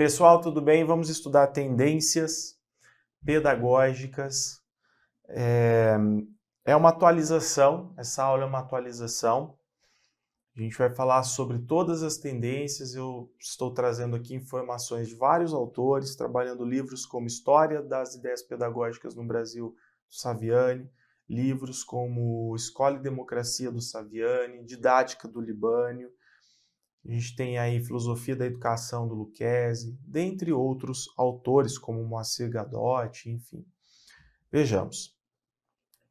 Pessoal, tudo bem? Vamos estudar tendências pedagógicas. É, é uma atualização, essa aula é uma atualização. A gente vai falar sobre todas as tendências. Eu estou trazendo aqui informações de vários autores, trabalhando livros como História das Ideias Pedagógicas no Brasil, do Saviani, livros como Escola e Democracia, do Saviani, Didática do Libânio, a gente tem aí Filosofia da Educação do Lucchese, dentre outros autores como Moacir Gadotti, enfim. Vejamos.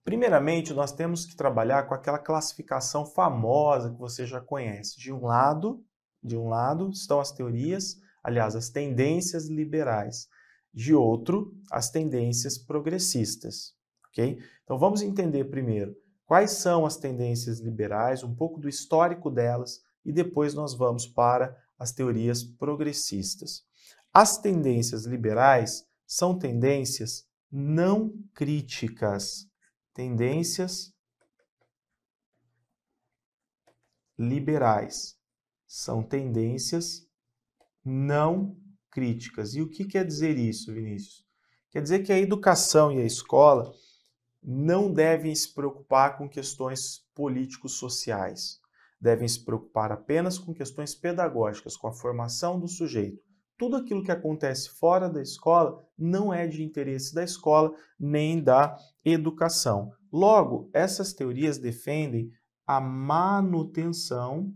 Primeiramente, nós temos que trabalhar com aquela classificação famosa que você já conhece. De um lado, de um lado estão as teorias, aliás, as tendências liberais. De outro, as tendências progressistas, OK? Então vamos entender primeiro quais são as tendências liberais, um pouco do histórico delas, e depois nós vamos para as teorias progressistas. As tendências liberais são tendências não críticas. Tendências liberais são tendências não críticas. E o que quer dizer isso, Vinícius? Quer dizer que a educação e a escola não devem se preocupar com questões políticos sociais devem se preocupar apenas com questões pedagógicas, com a formação do sujeito. Tudo aquilo que acontece fora da escola não é de interesse da escola nem da educação. Logo, essas teorias defendem a manutenção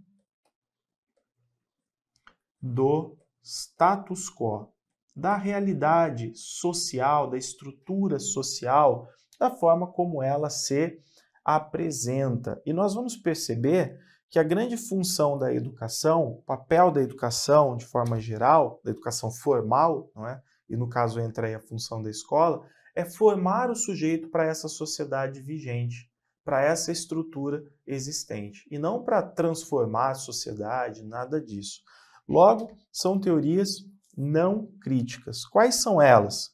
do status quo, da realidade social, da estrutura social, da forma como ela se apresenta. E nós vamos perceber que a grande função da educação, o papel da educação de forma geral, da educação formal, não é? e no caso entra aí a função da escola, é formar o sujeito para essa sociedade vigente, para essa estrutura existente, e não para transformar a sociedade, nada disso. Logo, são teorias não críticas. Quais são elas?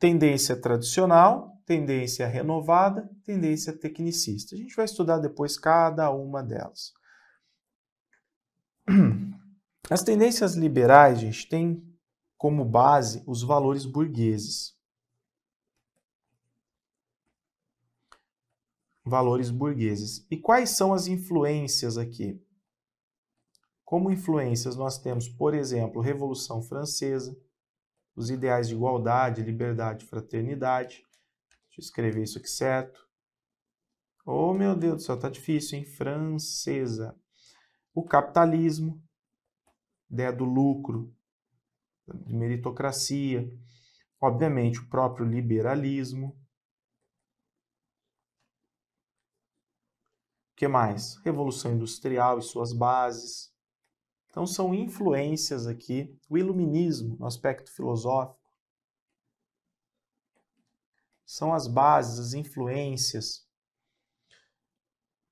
Tendência tradicional, tendência renovada, tendência tecnicista. A gente vai estudar depois cada uma delas. As tendências liberais, gente, têm como base os valores burgueses. Valores burgueses. E quais são as influências aqui? Como influências, nós temos, por exemplo, Revolução Francesa, os ideais de igualdade, liberdade e fraternidade. Deixa eu escrever isso aqui certo. Oh, meu Deus do céu, tá difícil, hein? Francesa. O capitalismo, ideia do lucro, de meritocracia, obviamente o próprio liberalismo. O que mais? Revolução Industrial e suas bases. Então, são influências aqui, o iluminismo no aspecto filosófico são as bases, as influências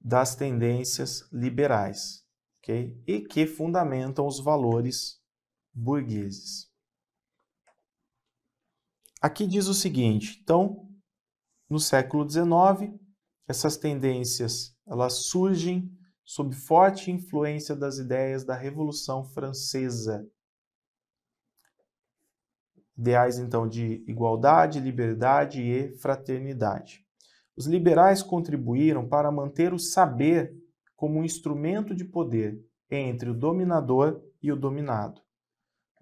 das tendências liberais, ok? E que fundamentam os valores burgueses. Aqui diz o seguinte, então, no século XIX, essas tendências elas surgem sob forte influência das ideias da Revolução Francesa, ideais então de igualdade, liberdade e fraternidade. Os liberais contribuíram para manter o saber como um instrumento de poder entre o dominador e o dominado.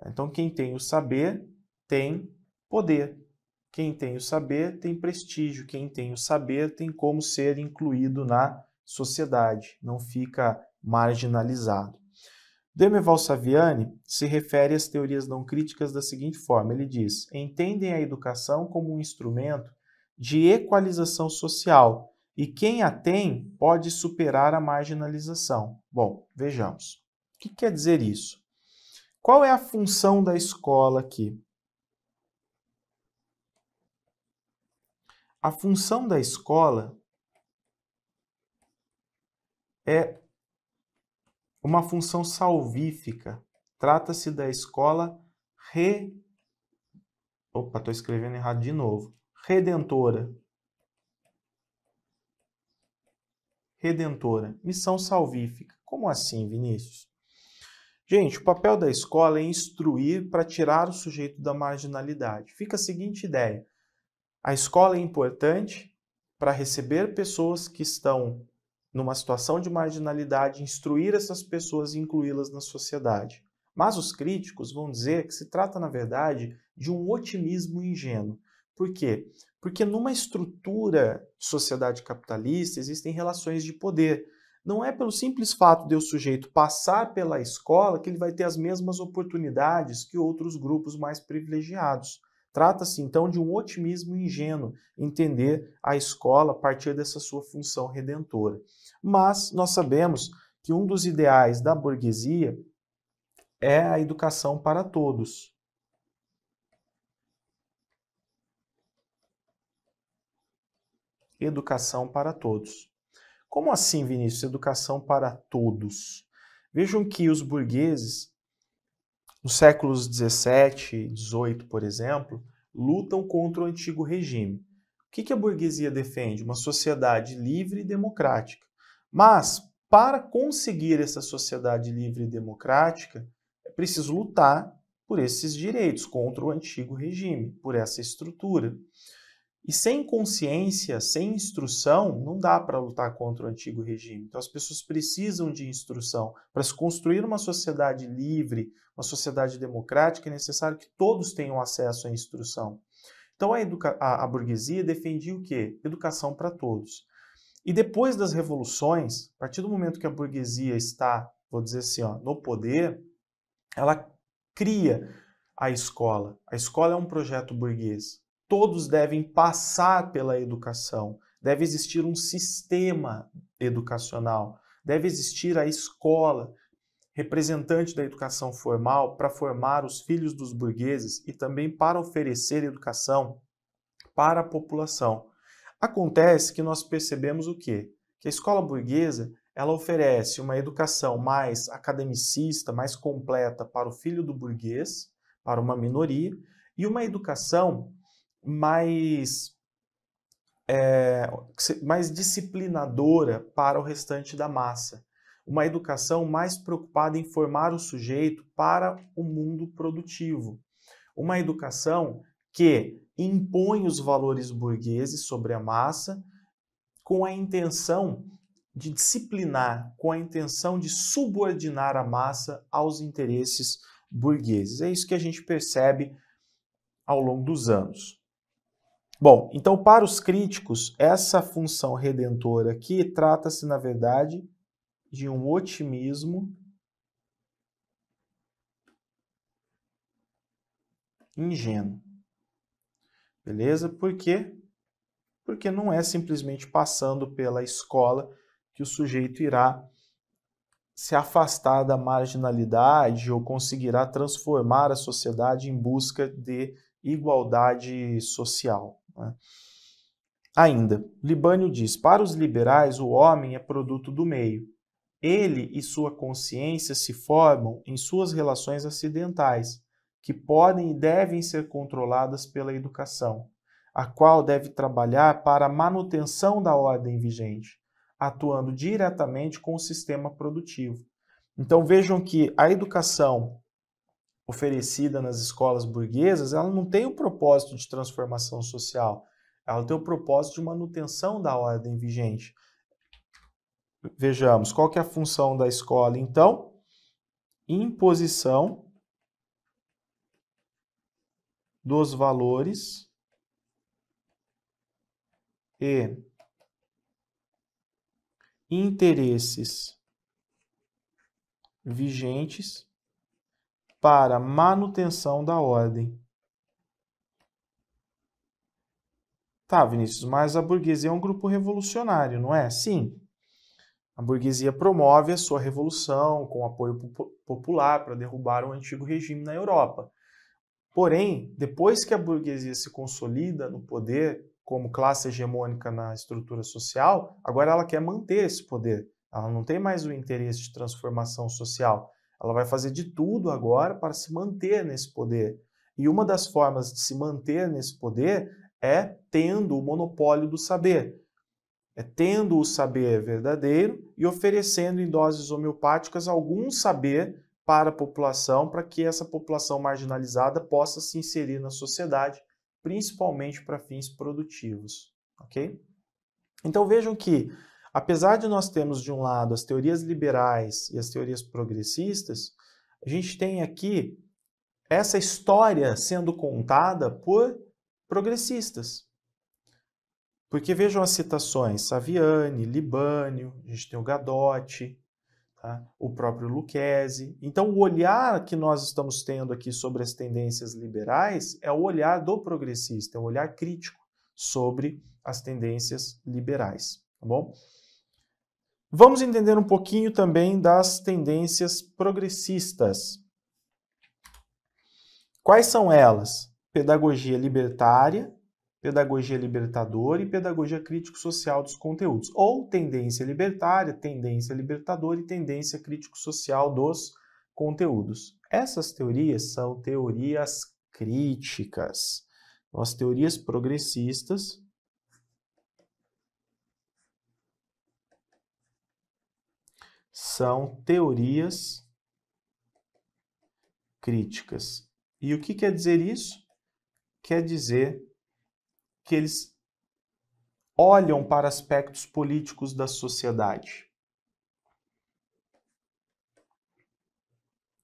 Então, quem tem o saber tem poder. Quem tem o saber tem prestígio. Quem tem o saber tem como ser incluído na sociedade, não fica marginalizado. Demerval Saviani se refere às teorias não críticas da seguinte forma: ele diz, entendem a educação como um instrumento de equalização social e quem a tem pode superar a marginalização. Bom, vejamos. O que quer dizer isso? Qual é a função da escola aqui? A função da escola é uma função salvífica. Trata-se da escola re... Opa, estou escrevendo errado de novo. Redentora. Redentora. Missão salvífica. Como assim, Vinícius? Gente, o papel da escola é instruir para tirar o sujeito da marginalidade. Fica a seguinte ideia: a escola é importante para receber pessoas que estão numa situação de marginalidade, instruir essas pessoas e incluí-las na sociedade. Mas os críticos vão dizer que se trata, na verdade, de um otimismo ingênuo. Por quê? Porque numa estrutura de sociedade capitalista existem relações de poder. Não é pelo simples fato de o sujeito passar pela escola que ele vai ter as mesmas oportunidades que outros grupos mais privilegiados. Trata-se então de um otimismo ingênuo entender a escola a partir dessa sua função redentora. Mas nós sabemos que um dos ideais da burguesia é a educação para todos. Educação para todos. Como assim, Vinícius? Educação para todos. Vejam que os burgueses nos séculos 17 e 18, por exemplo, lutam contra o antigo regime. O que, que a burguesia defende? Uma sociedade livre e democrática. Mas, para conseguir essa sociedade livre e democrática, é preciso lutar por esses direitos, contra o antigo regime, por essa estrutura. E sem consciência, sem instrução, não dá para lutar contra o antigo regime. Então as pessoas precisam de instrução. Para se construir uma sociedade livre, uma sociedade democrática, é necessário que todos tenham acesso à instrução. Então a, a, a burguesia defendia o quê? Educação para todos. E depois das revoluções, a partir do momento que a burguesia está, vou dizer assim, ó, no poder, ela cria a escola. A escola é um projeto burguês todos devem passar pela educação, deve existir um sistema educacional, deve existir a escola, representante da educação formal, para formar os filhos dos burgueses e também para oferecer educação para a população. Acontece que nós percebemos o quê? Que a escola burguesa ela oferece uma educação mais academicista, mais completa para o filho do burguês, para uma minoria, e uma educação mais, é, mais disciplinadora para o restante da massa. Uma educação mais preocupada em formar o sujeito para o mundo produtivo. Uma educação que impõe os valores burgueses sobre a massa com a intenção de disciplinar, com a intenção de subordinar a massa aos interesses burgueses. É isso que a gente percebe ao longo dos anos. Bom, então para os críticos, essa função redentora aqui trata-se, na verdade, de um otimismo ingênuo. Beleza? Por quê? Porque não é simplesmente passando pela escola que o sujeito irá se afastar da marginalidade ou conseguirá transformar a sociedade em busca de igualdade social. Né? Ainda, Libânio diz: para os liberais, o homem é produto do meio. Ele e sua consciência se formam em suas relações acidentais, que podem e devem ser controladas pela educação, a qual deve trabalhar para a manutenção da ordem vigente, atuando diretamente com o sistema produtivo. Então vejam que a educação oferecida nas escolas burguesas, ela não tem o propósito de transformação social, ela tem o propósito de manutenção da ordem vigente. Vejamos, qual que é a função da escola, então? Imposição dos valores e interesses vigentes para manutenção da ordem. Tá, Vinícius, mas a burguesia é um grupo revolucionário, não é? Sim. A burguesia promove a sua revolução com apoio popular para derrubar o antigo regime na Europa. Porém, depois que a burguesia se consolida no poder como classe hegemônica na estrutura social, agora ela quer manter esse poder. Ela não tem mais o interesse de transformação social. Ela vai fazer de tudo agora para se manter nesse poder. E uma das formas de se manter nesse poder é tendo o monopólio do saber. É tendo o saber verdadeiro e oferecendo em doses homeopáticas algum saber para a população, para que essa população marginalizada possa se inserir na sociedade, principalmente para fins produtivos, ok? Então vejam que Apesar de nós termos de um lado as teorias liberais e as teorias progressistas, a gente tem aqui essa história sendo contada por progressistas. Porque vejam as citações: Saviani, Libânio, a gente tem o Gadotti, tá? o próprio Lucchese. Então, o olhar que nós estamos tendo aqui sobre as tendências liberais é o olhar do progressista, é o olhar crítico sobre as tendências liberais. Tá bom? Vamos entender um pouquinho também das tendências progressistas. Quais são elas? Pedagogia libertária, pedagogia libertadora e pedagogia crítico-social dos conteúdos, ou tendência libertária, tendência libertadora e tendência crítico-social dos conteúdos. Essas teorias são teorias críticas, são as teorias progressistas são teorias críticas. E o que quer dizer isso? Quer dizer que eles olham para aspectos políticos da sociedade.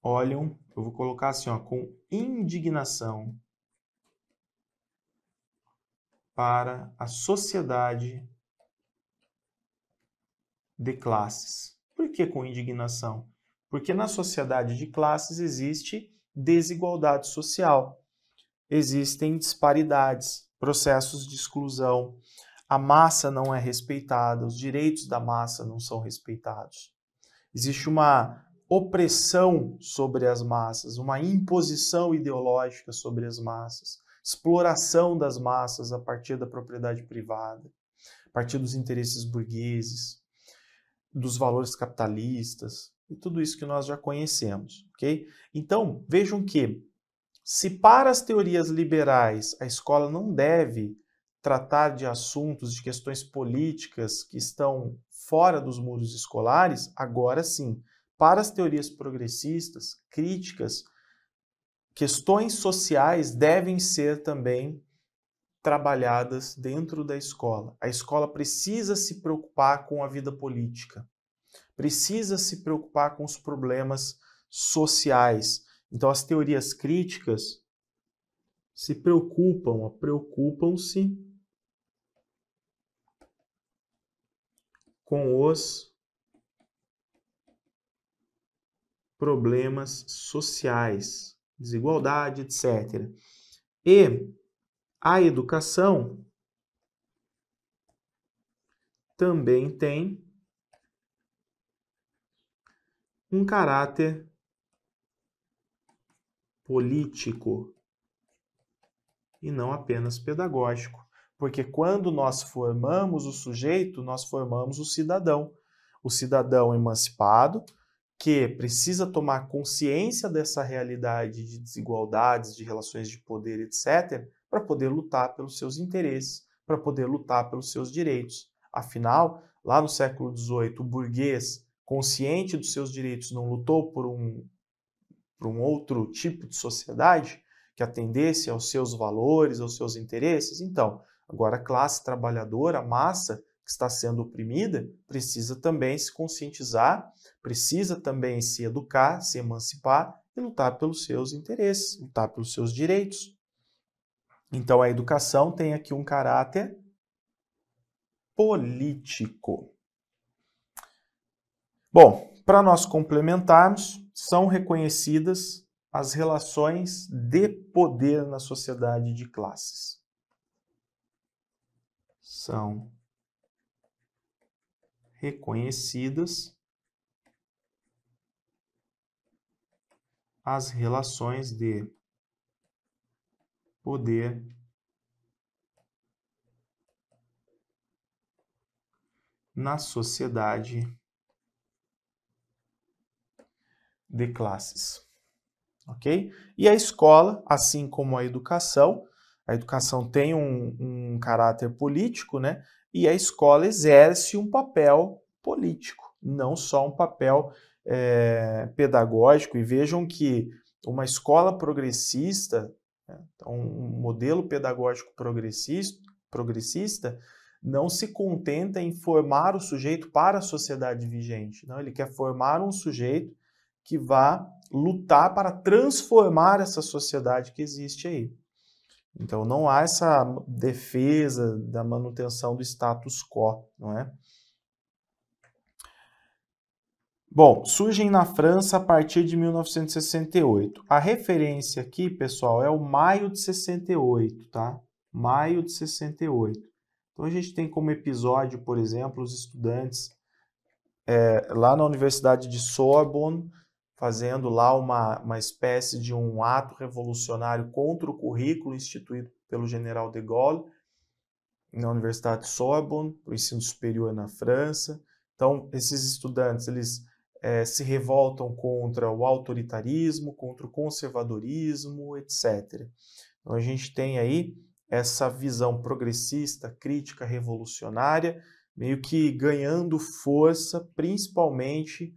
Olham, eu vou colocar assim, ó, com indignação para a sociedade de classes. Por que com indignação? Porque na sociedade de classes existe desigualdade social, existem disparidades, processos de exclusão, a massa não é respeitada, os direitos da massa não são respeitados. Existe uma opressão sobre as massas, uma imposição ideológica sobre as massas, exploração das massas a partir da propriedade privada, a partir dos interesses burgueses dos valores capitalistas e tudo isso que nós já conhecemos, ok? Então, vejam que se para as teorias liberais a escola não deve tratar de assuntos, de questões políticas que estão fora dos muros escolares, agora sim, para as teorias progressistas, críticas, questões sociais devem ser também trabalhadas dentro da escola. A escola precisa se preocupar com a vida política, precisa se preocupar com os problemas sociais. Então, as teorias críticas se preocupam, preocupam-se com os problemas sociais, desigualdade, etc. E a educação também tem um caráter político e não apenas pedagógico. Porque quando nós formamos o sujeito, nós formamos o cidadão. O cidadão emancipado, que precisa tomar consciência dessa realidade de desigualdades, de relações de poder, etc., para poder lutar pelos seus interesses, para poder lutar pelos seus direitos. Afinal, lá no século XVIII, o burguês, consciente dos seus direitos, não lutou por um, por um outro tipo de sociedade que atendesse aos seus valores, aos seus interesses. Então, agora a classe trabalhadora, a massa, que está sendo oprimida precisa também se conscientizar, precisa também se educar, se emancipar e lutar pelos seus interesses, lutar pelos seus direitos. Então a educação tem aqui um caráter político. Bom, para nós complementarmos, são reconhecidas as relações de poder na sociedade de classes. São reconhecidas as relações de poder na sociedade de classes. Ok? E a escola, assim como a educação, a educação tem um, um caráter político, né? E a escola exerce um papel político, não só um papel é, pedagógico. E vejam que uma escola progressista né? Então, um modelo pedagógico progressista não se contenta em formar o sujeito para a sociedade vigente. Não, ele quer formar um sujeito que vá lutar para transformar essa sociedade que existe aí. Então não há essa defesa da manutenção do status quo, não é? Bom, surgem na França a partir de 1968. A referência aqui, pessoal, é o maio de 68, tá? Maio de 68. Então a gente tem como episódio, por exemplo, os estudantes é, lá na Universidade de Sorbonne fazendo lá uma, uma espécie de um ato revolucionário contra o currículo instituído pelo general de Gaulle na Universidade de Sorbonne, o ensino superior na França. Então, esses estudantes, eles é, se revoltam contra o autoritarismo, contra o conservadorismo, etc. Então a gente tem aí essa visão progressista, crítica, revolucionária, meio que ganhando força, principalmente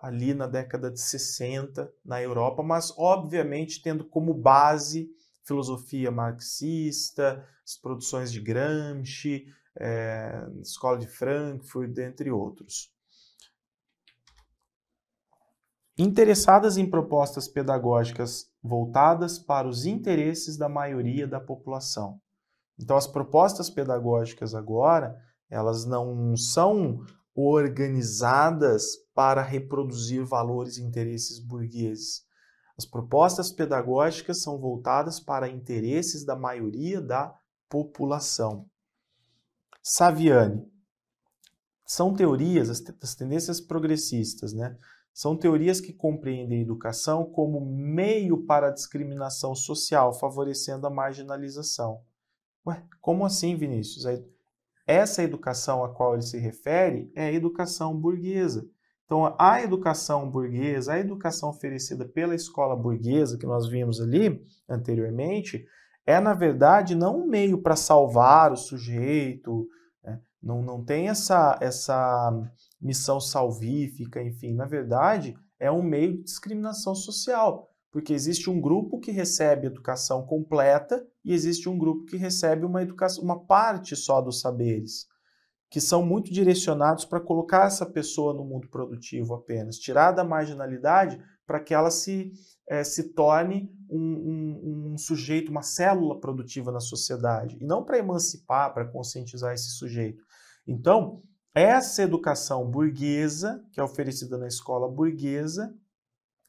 ali na década de 60 na Europa, mas obviamente tendo como base filosofia marxista, as produções de Gramsci, é, Escola de Frankfurt, dentre outros interessadas em propostas pedagógicas voltadas para os interesses da maioria da população. Então, as propostas pedagógicas agora, elas não são organizadas para reproduzir valores e interesses burgueses. As propostas pedagógicas são voltadas para interesses da maioria da população. Saviani. São teorias, as, tendências progressistas, né? São teorias que compreendem a educação como meio para a discriminação social, favorecendo a marginalização. Ué, como assim, Vinícius? Essa educação a qual ele se refere é a educação burguesa. Então, a educação burguesa, a educação oferecida pela escola burguesa, que nós vimos ali anteriormente, é, na verdade, não um meio para salvar o sujeito, né? não, não tem essa, essa missão salvífica, enfim, na verdade é um meio de discriminação social, porque existe um grupo que recebe educação completa e existe um grupo que recebe uma educação, uma parte só dos saberes, que são muito direcionados para colocar essa pessoa no mundo produtivo apenas, tirar da marginalidade para que ela se, é, se torne um, um, um sujeito, uma célula produtiva na sociedade, e não para emancipar, para conscientizar esse sujeito. Então, essa educação burguesa, que é oferecida na escola burguesa,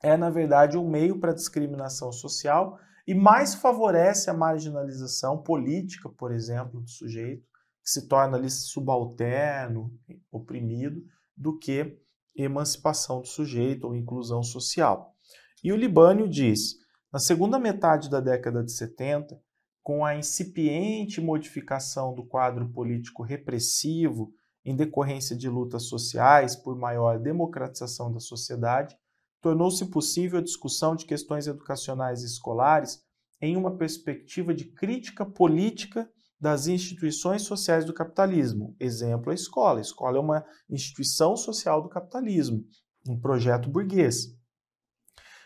é na verdade um meio para discriminação social e mais favorece a marginalização política, por exemplo, do sujeito, que se torna ali subalterno, oprimido, do que emancipação do sujeito ou inclusão social. E o Libânio diz: na segunda metade da década de 70, com a incipiente modificação do quadro político repressivo em decorrência de lutas sociais por maior democratização da sociedade, tornou-se possível a discussão de questões educacionais e escolares em uma perspectiva de crítica política das instituições sociais do capitalismo. Exemplo, a escola. A escola é uma instituição social do capitalismo, um projeto burguês.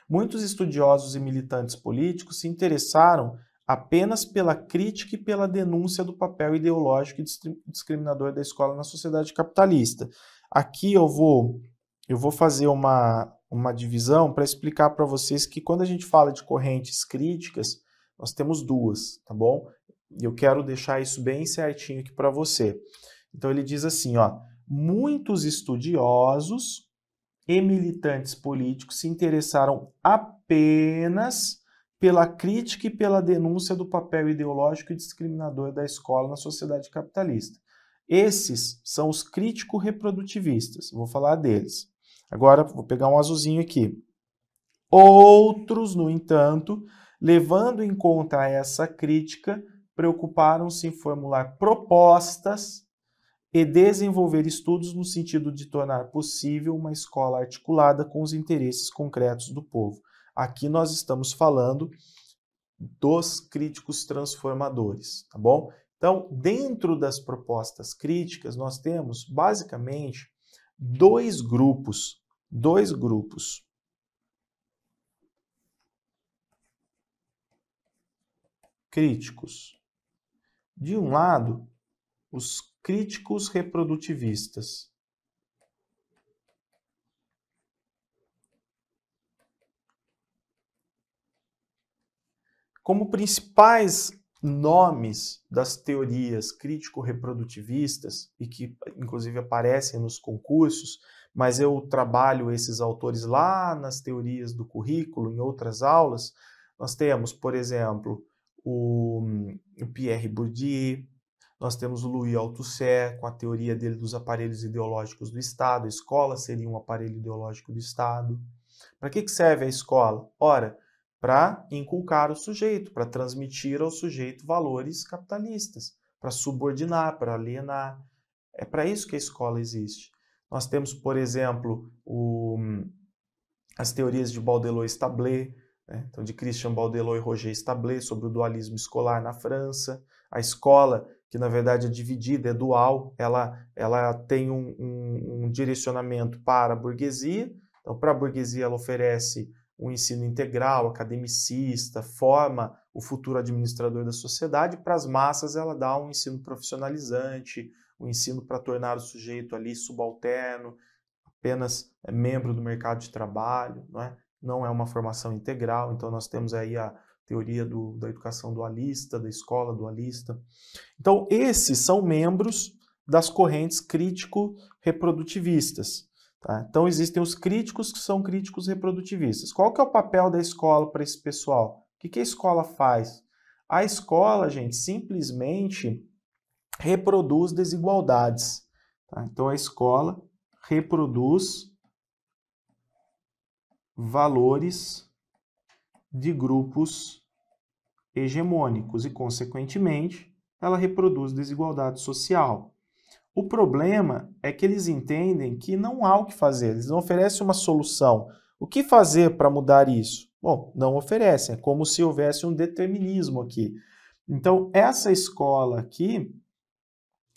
Muitos estudiosos e militantes políticos se interessaram apenas pela crítica e pela denúncia do papel ideológico e discriminador da escola na sociedade capitalista. Aqui eu vou eu vou fazer uma, uma divisão para explicar para vocês que quando a gente fala de correntes críticas, nós temos duas, tá bom? E eu quero deixar isso bem certinho aqui para você. Então ele diz assim, ó, muitos estudiosos e militantes políticos se interessaram apenas pela crítica e pela denúncia do papel ideológico e discriminador da escola na sociedade capitalista. Esses são os crítico-reprodutivistas, vou falar deles. Agora, vou pegar um azulzinho aqui. Outros, no entanto, levando em conta essa crítica, preocuparam-se em formular propostas e desenvolver estudos no sentido de tornar possível uma escola articulada com os interesses concretos do povo. Aqui nós estamos falando dos críticos transformadores, tá bom? Então, dentro das propostas críticas, nós temos basicamente dois grupos, dois grupos. Críticos. De um lado, os críticos reprodutivistas. como principais nomes das teorias crítico-reprodutivistas e que inclusive aparecem nos concursos, mas eu trabalho esses autores lá nas teorias do currículo, em outras aulas. Nós temos, por exemplo, o, hum, Pierre Bourdieu, nós temos o Louis Althusser com a teoria dele dos aparelhos ideológicos do Estado. A escola seria um aparelho ideológico do Estado. Para que, que serve a escola? Ora, para inculcar o sujeito, para transmitir ao sujeito valores capitalistas, para subordinar, para alienar. É para isso que a escola existe. Nós temos, por exemplo, o, as teorias de Baudelot e Stabler, né? então de Christian Baudelot e Roger Stabler, sobre o dualismo escolar na França. A escola, que na verdade é dividida, é dual, ela, ela tem um, um, um direcionamento para a burguesia. Então, para a burguesia, ela oferece o ensino integral, academicista, forma o futuro administrador da sociedade, para as massas ela dá um ensino profissionalizante, um ensino para tornar o sujeito ali subalterno, apenas é, membro do mercado de trabalho, não é? Não é uma formação integral, então nós temos aí a teoria do, da educação dualista, da escola dualista. Então, esses são membros das correntes crítico-reprodutivistas. Tá? Então existem os críticos que são críticos reprodutivistas. Qual que é o papel da escola para esse pessoal? O que, que a escola faz? A escola, gente, simplesmente reproduz desigualdades. Tá? Então a escola reproduz valores de grupos hegemônicos e, consequentemente, ela reproduz desigualdade social. O problema é que eles entendem que não há o que fazer, eles não oferecem uma solução. O que fazer para mudar isso? Bom, não oferecem, é como se houvesse um determinismo aqui. Então, essa escola aqui,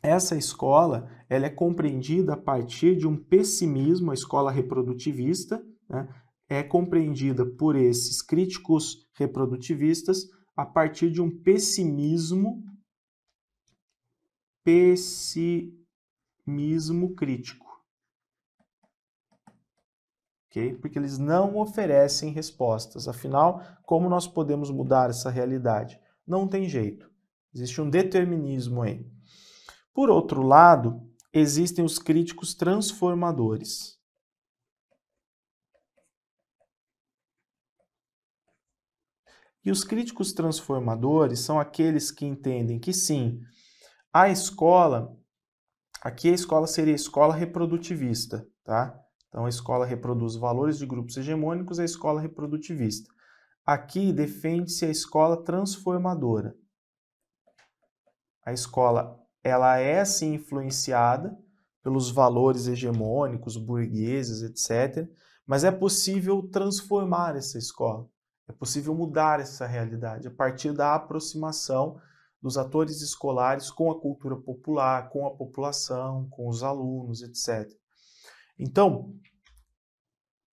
essa escola, ela é compreendida a partir de um pessimismo, a escola reprodutivista, né? é compreendida por esses críticos reprodutivistas a partir de um pessimismo pessi, otimismo crítico. Okay? Porque eles não oferecem respostas. Afinal, como nós podemos mudar essa realidade? Não tem jeito. Existe um determinismo aí. Por outro lado, existem os críticos transformadores. E os críticos transformadores são aqueles que entendem que sim, a escola Aqui a escola seria a escola reprodutivista, tá? Então a escola reproduz valores de grupos hegemônicos, a escola reprodutivista. Aqui defende-se a escola transformadora. A escola ela é assim influenciada pelos valores hegemônicos, burgueses, etc. Mas é possível transformar essa escola, é possível mudar essa realidade a partir da aproximação dos atores escolares com a cultura popular, com a população, com os alunos, etc. Então,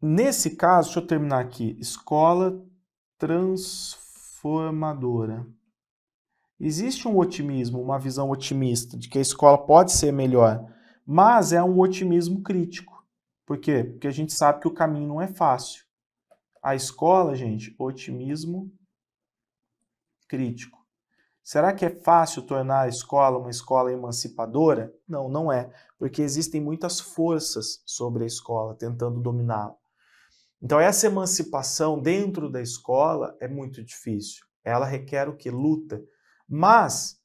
nesse caso, deixa eu terminar aqui, escola transformadora. Existe um otimismo, uma visão otimista de que a escola pode ser melhor, mas é um otimismo crítico. Por quê? Porque a gente sabe que o caminho não é fácil. A escola, gente, otimismo crítico. Será que é fácil tornar a escola uma escola emancipadora? Não, não é, porque existem muitas forças sobre a escola tentando dominá-la. Então, essa emancipação dentro da escola é muito difícil. Ela requer o que? Luta. Mas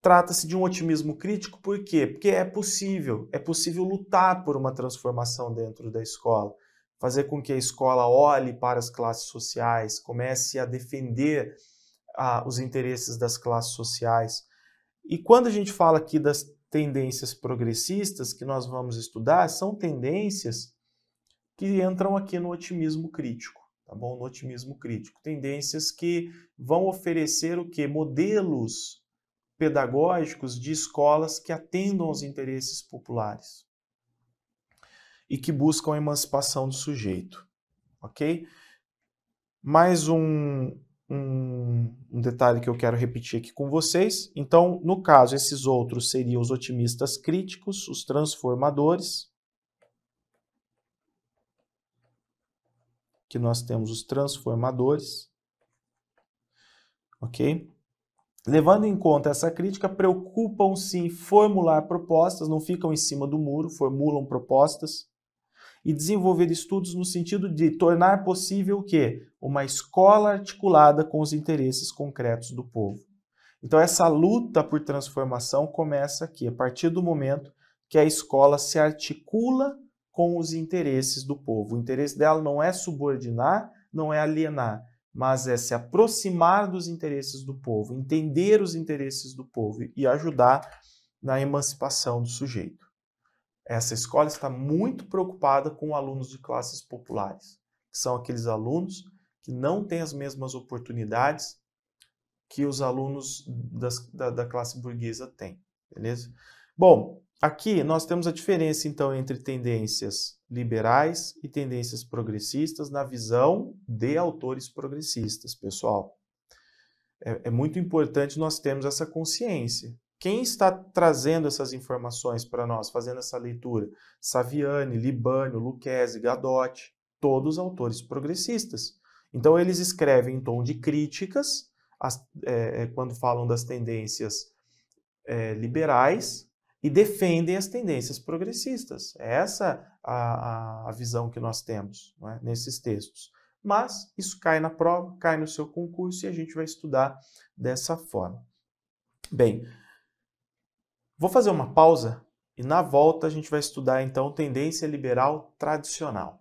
trata-se de um otimismo crítico, por quê? Porque é possível, é possível lutar por uma transformação dentro da escola, fazer com que a escola olhe para as classes sociais, comece a defender ah, os interesses das classes sociais. E quando a gente fala aqui das tendências progressistas que nós vamos estudar, são tendências que entram aqui no otimismo crítico, tá bom? No otimismo crítico. Tendências que vão oferecer o que Modelos pedagógicos de escolas que atendam aos interesses populares e que buscam a emancipação do sujeito, ok? Mais um, um, um detalhe que eu quero repetir aqui com vocês. Então, no caso, esses outros seriam os otimistas críticos, os transformadores, que nós temos os transformadores, ok? Levando em conta essa crítica, preocupam-se em formular propostas, não ficam em cima do muro, formulam propostas e desenvolver estudos no sentido de tornar possível o quê? Uma escola articulada com os interesses concretos do povo. Então essa luta por transformação começa aqui, a partir do momento que a escola se articula com os interesses do povo. O interesse dela não é subordinar, não é alienar, mas é se aproximar dos interesses do povo, entender os interesses do povo e ajudar na emancipação do sujeito. Essa escola está muito preocupada com alunos de classes populares, que são aqueles alunos que não têm as mesmas oportunidades que os alunos das, da, da classe burguesa têm, beleza? Bom, aqui nós temos a diferença, então, entre tendências liberais e tendências progressistas na visão de autores progressistas, pessoal. É, é muito importante nós termos essa consciência, quem está trazendo essas informações para nós, fazendo essa leitura? Saviani, Libânio, Lucchese, Gadotti, todos autores progressistas. Então eles escrevem em tom de críticas as, é, é quando falam das tendências é, liberais e defendem as tendências progressistas. É essa a, a visão que nós temos é, nesses textos. Mas isso cai na prova, cai no seu concurso e a gente vai estudar dessa forma. Bem, Vou fazer uma pausa e na volta a gente vai estudar então tendência liberal tradicional.